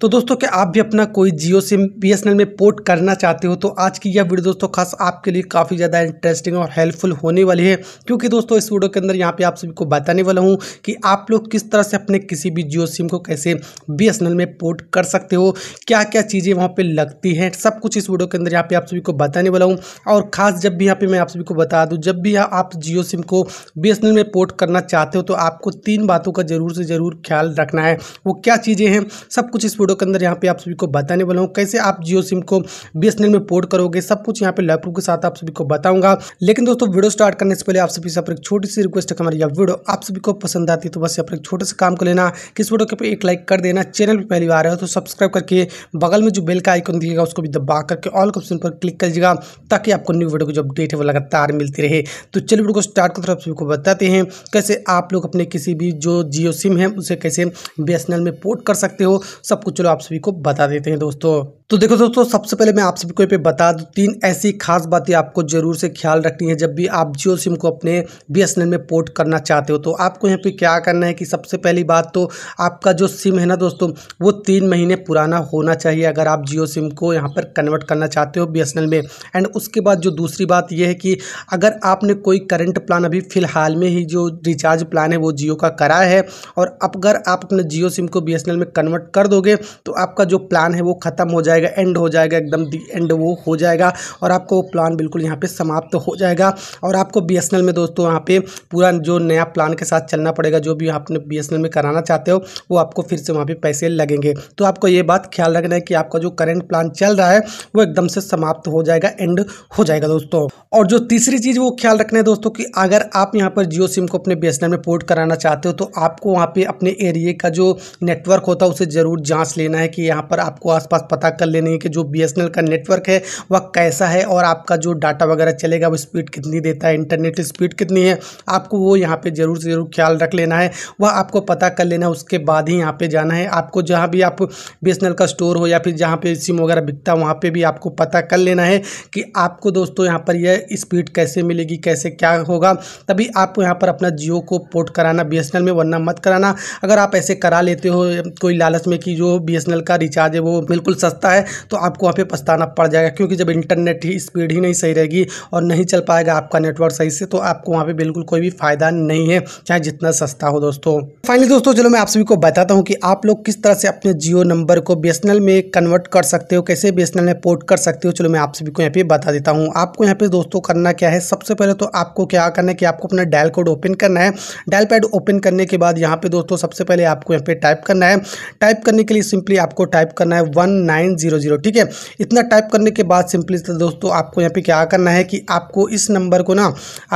तो दोस्तों क्या आप भी अपना कोई जियो सिम बी में पोर्ट करना चाहते हो तो आज की यह वीडियो दोस्तों खास आपके लिए काफ़ी ज़्यादा इंटरेस्टिंग और हेल्पफुल होने वाली है क्योंकि दोस्तों इस वीडियो के अंदर यहाँ पे आप सभी को बताने वाला हूँ कि आप लोग किस तरह से अपने किसी भी जियो सिम को कैसे बी में पोर्ट कर सकते हो क्या क्या चीज़ें वहाँ पर लगती हैं सब कुछ इस वीडियो के अंदर यहाँ पर आप सभी को बताने वाला हूँ और ख़ास जब भी यहाँ पर मैं आप सभी को बता दूँ जब भी आप जियो सिम को बी में पोर्ट करना चाहते हो तो आपको तीन बातों का ज़रूर से ज़रूर ख्याल रखना है वो क्या चीज़ें हैं सब कुछ इस वीडियो के अंदर यहाँ पे आप सभी को बताने वाला हूँ कैसे आप जियो सिम को बी में पोर्ट करोगे सब कुछ यहाँ पे लैपटॉप के साथ आप सभी को बताऊंगा लेकिन दोस्तों वीडियो स्टार्ट करने से पहले आप सभी से एक छोटी सी रिक्वेस्ट है हमारी वीडियो आप सभी को पसंद आती है तो बस यहाँ एक छोटे से काम को लेना किस वीडियो के पे एक लाइक कर देना चैनल पर पहली बार है तो सब्सक्राइब करके बगल में जो बेल का आइकन दिएगा उसको भी दबा करके ऑल ऑप्शन पर क्लिक कर दीजिएगा ताकि आपको न्यू वीडियो की जो अपडेट है वो लगातार मिलती रहे तो चलिए वीडियो को स्टार्ट करते आप सभी को बताते हैं कैसे आप लोग अपने किसी भी जो जियो सिम है उसे कैसे बी में पोर्ट कर सकते हो सब कुछ चलो आप सभी को बता देते हैं दोस्तों तो देखो दोस्तों सबसे पहले मैं आप सभी को ये पे बता दूँ तीन ऐसी खास बातें आपको जरूर से ख्याल रखनी है जब भी आप जियो सिम को अपने बी में पोर्ट करना चाहते हो तो आपको यहाँ पे क्या करना है कि सबसे पहली बात तो आपका जो सिम है ना दोस्तों वो तीन महीने पुराना होना चाहिए अगर आप जियो सिम को यहाँ पर कन्वर्ट करना चाहते हो बी में एंड उसके बाद जो दूसरी बात यह है कि अगर आपने कोई करंट प्लान अभी फ़िलहाल में ही जो रिचार्ज प्लान है वो जियो का करा है और अब अगर आप अपने जियो सिम को बी में कन्वर्ट कर दोगे तो आपका जो प्लान है वो ख़त्म हो जाएगा एंड हो जाएगा एकदम दी एंड वो हो जाएगा और आपको प्लान बिल्कुल यहाँ पे समाप्त हो जाएगा और आपको बी में दोस्तों यहाँ पे पूरा जो नया प्लान के साथ चलना पड़ेगा जो भी आपने बी में कराना चाहते हो वो आपको फिर से वहाँ पर पैसे लगेंगे तो आपको ये बात ख्याल रखना है कि आपका जो करेंट प्लान चल रहा है वो एकदम से समाप्त हो जाएगा एंड हो जाएगा दोस्तों और जो तीसरी चीज़ वो ख्याल रखना है दोस्तों कि अगर आप यहाँ पर जियो सिम को अपने बी में पोर्ट कराना चाहते हो तो आपको वहाँ पर अपने एरिए का जो नेटवर्क होता है उसे ज़रूर जाँच लेना है कि यहाँ पर आपको आसपास पता कर लेनी है कि जो बी का नेटवर्क है वह कैसा है और आपका जो डाटा वगैरह चलेगा वो स्पीड कितनी देता है इंटरनेट स्पीड कितनी है आपको वो यहाँ पर ज़रूर से ज़रूर ख्याल रख लेना है वह आपको पता कर लेना है उसके बाद ही यहाँ पर जाना है आपको जहाँ भी आप बी का स्टोर हो या फिर जहाँ पर सिम वगैरह बिकता है वहाँ पर भी आपको पता कर लेना है कि आपको दोस्तों यहाँ पर यह स्पीड कैसे मिलेगी कैसे क्या होगा तभी आप यहाँ पर अपना जियो को पोर्ट कराना बी में वरना मत कराना अगर आप ऐसे करा लेते हो कोई लालच में कि जो बी का रिचार्ज है वो बिल्कुल सस्ता है तो आपको वहाँ पर पछताना पड़ जाएगा क्योंकि जब इंटरनेट ही स्पीड ही नहीं सही रहेगी और नहीं चल पाएगा आपका नेटवर्क सही से तो आपको वहाँ पर बिल्कुल कोई भी फ़ायदा नहीं है चाहे जितना सस्ता हो दोस्तों फाइनली दोस्तों चलो मैं आप सभी को बताता हूँ कि आप लोग किस तरह से अपने जियो नंबर को बी में कन्वर्ट कर सकते हो कैसे बी में पोर्ट कर सकते हो चलो मैं आप सभी को यहाँ पे बता देता हूँ आपको यहाँ पे दोस्तों करना क्या है सबसे पहले तो आपको क्या करना है कि आपको अपना डायल कोड ओपन करना है डायल पैड ओपन करने के बाद यहाँ पे दोस्तों सबसे पहले आपको यहाँ पे टाइप करना है टाइप करने के लिए सिंपली आपको टाइप करना है वन नाइन जीरो जीरो ठीक है इतना टाइप करने के बाद सिंपली दोस्तों आपको यहाँ पे क्या करना है कि आपको इस नंबर को ना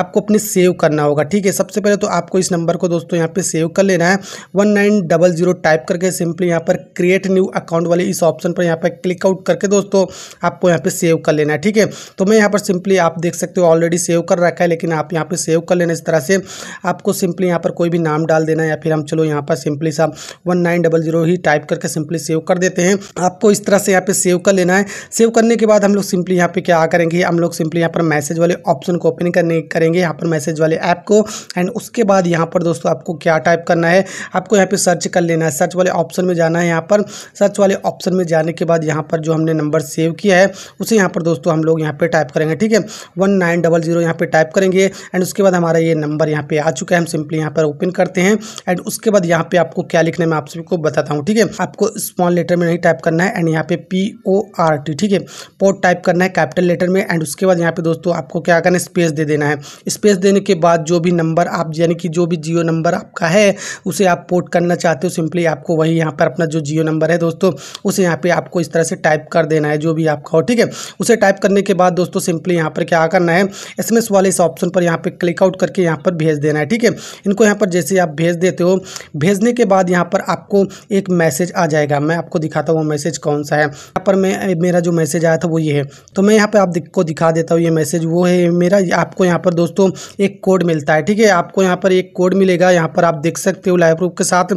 आपको अपने सेव करना होगा ठीक है सबसे पहले तो आपको इस नंबर को दोस्तों यहाँ पे सेव कर लेना है one nine double zero type करके सिंपली यहाँ पर क्रिएट न्यू अकाउंट वाले इस ऑप्शन पर यहाँ पर क्लिक आउट करके दोस्तों आपको यहाँ पर सेव कर लेना है ठीक है तो मैं यहाँ पर सिंपली आप देख सकते हो ऑलरेडी सेव कर रखा है लेकिन आप यहाँ पर सेव कर लेना इस तरह से आपको सिंपली यहाँ पर कोई भी नाम डाल देना या फिर हम चलो यहाँ पर सिंपली सा वन नाइन डबल जीरो ही टाइप करके सिंपली सेव कर देते हैं आपको इस तरह से यहाँ पे सेव कर लेना है सेव करने के बाद हम लोग सिंपली यहाँ पे क्या करेंगे हम लोग सिंपली यहाँ पर मैसेज वाले ऑप्शन को ओपन करने करेंगे यहाँ पर मैसेज वाले ऐप को एंड उसके बाद यहाँ पर दोस्तों आपको क्या टाइप करना है आपको यहाँ पे सर्च कर लेना है सर्च वाले ऑप्शन में जाना है यहाँ पर सर्च वाले ऑप्शन में जाने के बाद यहाँ पर जो हमने नंबर सेव किया है उसे यहाँ पर दोस्तों हम लोग यहाँ पे टाइप करेंगे ठीक है वन नाइन डबल जीरो यहाँ पर टाइप करेंगे एंड उसके बाद हमारा ये नंबर यहाँ पे आ चुका है हम सिंपली यहाँ पर ओपन करते हैं एंड उसके बाद यहाँ पे आपको क्या लिखने में आप सभी को बताता हूँ ठीक है आपको स्मॉल लेटर में नहीं टाइप करना है एंड यहाँ पे पी ओ आर टी ठीक है पोर्ट टाइप करना है कैपिटल लेटर में एंड उसके बाद यहाँ पे दोस्तों आपको क्या करना है स्पेस दे देना है स्पेस देने के बाद जो भी नंबर आप यानी कि जो भी जियो नंबर आपका है उसे आप पोर्ट करना चाहते हो सिंपली आपको वही यहाँ पर अपना जो जियो नंबर है दोस्तों उसे यहाँ पर आपको इस तरह से टाइप कर देना है जो भी आपका हो ठीक है उसे टाइप करने के बाद दोस्तों सिंपली यहाँ पर क्या करना है एस वाले इस ऑप्शन पर यहाँ पर क्लिक आउट करके यहाँ पर भेज देना है ठीक है इनको यहाँ पर जैसे आप भेज देते हो भेजने के बाद यहाँ पर आपको एक मैसेज आ जाएगा जाएगा मैं आपको दिखाता हूँ वो मैसेज कौन सा है यहाँ पर मैं मेरा जो मैसेज आया था वो ये है तो मैं यहाँ पर आपको दिखा देता हूँ ये मैसेज वो है मेरा आपको यहाँ पर दोस्तों एक कोड मिलता है ठीक है आपको यहाँ पर एक कोड मिलेगा यहाँ पर आप देख सकते हो लाइव प्रूफ के साथ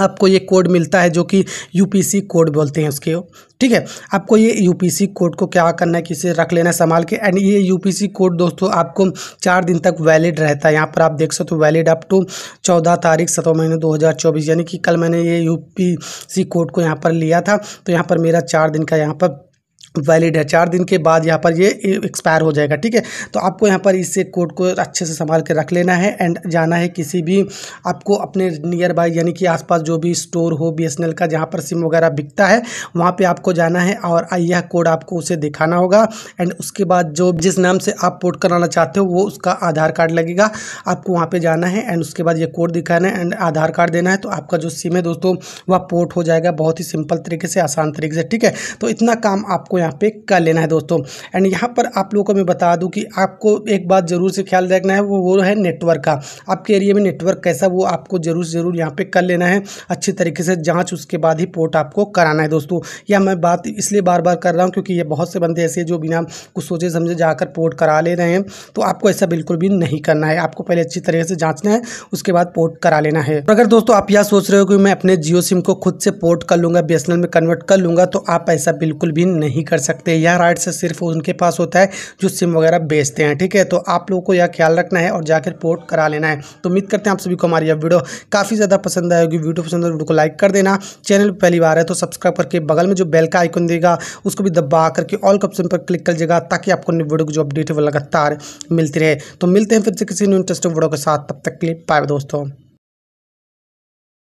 आपको ये कोड मिलता है जो कि यूपीसी कोड बोलते हैं उसके ठीक है आपको ये यूपीसी कोड को क्या करना है किसे रख लेना है संभाल के एंड ये यूपीसी कोड दोस्तों आपको चार दिन तक वैलिड रहता है यहाँ पर आप देख सकते हो वैलिड अप टू चौदह तारीख सत्रह महीने 2024 यानी कि कल मैंने ये यूपीसी कोड को यहाँ पर लिया था तो यहाँ पर मेरा चार दिन का यहाँ पर वैलिड है चार दिन के बाद यहाँ पर ये एक्सपायर हो जाएगा ठीक है तो आपको यहाँ पर इसे कोड को अच्छे से संभाल के रख लेना है एंड जाना है किसी भी आपको अपने नियर बाय यानी कि आसपास जो भी स्टोर हो बी का जहाँ पर सिम वगैरह बिकता है वहाँ पे आपको जाना है और यह कोड आपको उसे दिखाना होगा एंड उसके बाद जो जिस नाम से आप पोर्ट कराना चाहते हो वो उसका आधार कार्ड लगेगा आपको वहाँ पर जाना है एंड उसके बाद यह कोड दिखाना है एंड आधार कार्ड देना है तो आपका जो सिम है दोस्तों वह पोर्ट हो जाएगा बहुत ही सिंपल तरीके से आसान तरीके से ठीक है तो इतना काम आपको आपको यहाँ पे कर लेना है दोस्तों एंड यहाँ पर आप लोगों को मैं बता दूँ कि आपको एक बात ज़रूर से ख्याल रखना है वो वो है नेटवर्क का आपके एरिया में नेटवर्क कैसा वो आपको ज़रूर ज़रूर यहाँ पर कर लेना है अच्छी तरीके से जाँच उसके बाद ही पोर्ट आपको कराना है दोस्तों या मैं बात इसलिए बार बार कर रहा हूँ क्योंकि ये बहुत से बंदे ऐसे जो बिना कुछ सोचे समझे जाकर पोर्ट करा ले रहे हैं तो आपको ऐसा बिल्कुल भी नहीं करना है आपको पहले अच्छी तरीके से जाँचना है उसके बाद पोर्ट करा लेना है अगर दोस्तों आप यह सोच रहे हो कि मैं अपने जियो सिम को खुद से पोर्ट कर लूँगा बी में कन्वर्ट कर लूँगा तो आप ऐसा बिल्कुल भी नहीं नहीं कर सकते हैं यह राइट्स सिर्फ उनके पास होता है जो सिम वगैरह बेचते हैं ठीक है तो आप लोगों को यह ख्याल रखना है और जाकर पोर्ट करा लेना है तो उम्मीद करते हैं आप सभी को हमारी यह वीडियो काफ़ी ज़्यादा पसंद आएगी वीडियो पसंद तो वीडियो को लाइक कर देना चैनल पहली बार है तो सब्सक्राइब करके बगल में जो बेल का आइकन देगा उसको भी दबा करके ऑल ऑप्शन पर क्लिक कर जाएगा ताकि आपको वीडियो की जो अपडेट है वो लगातार मिलती रहे तो मिलते हैं फिर से किसी न्यू इंटरेस्टिंग वीडियो के साथ तब तक के लिए पाए दोस्तों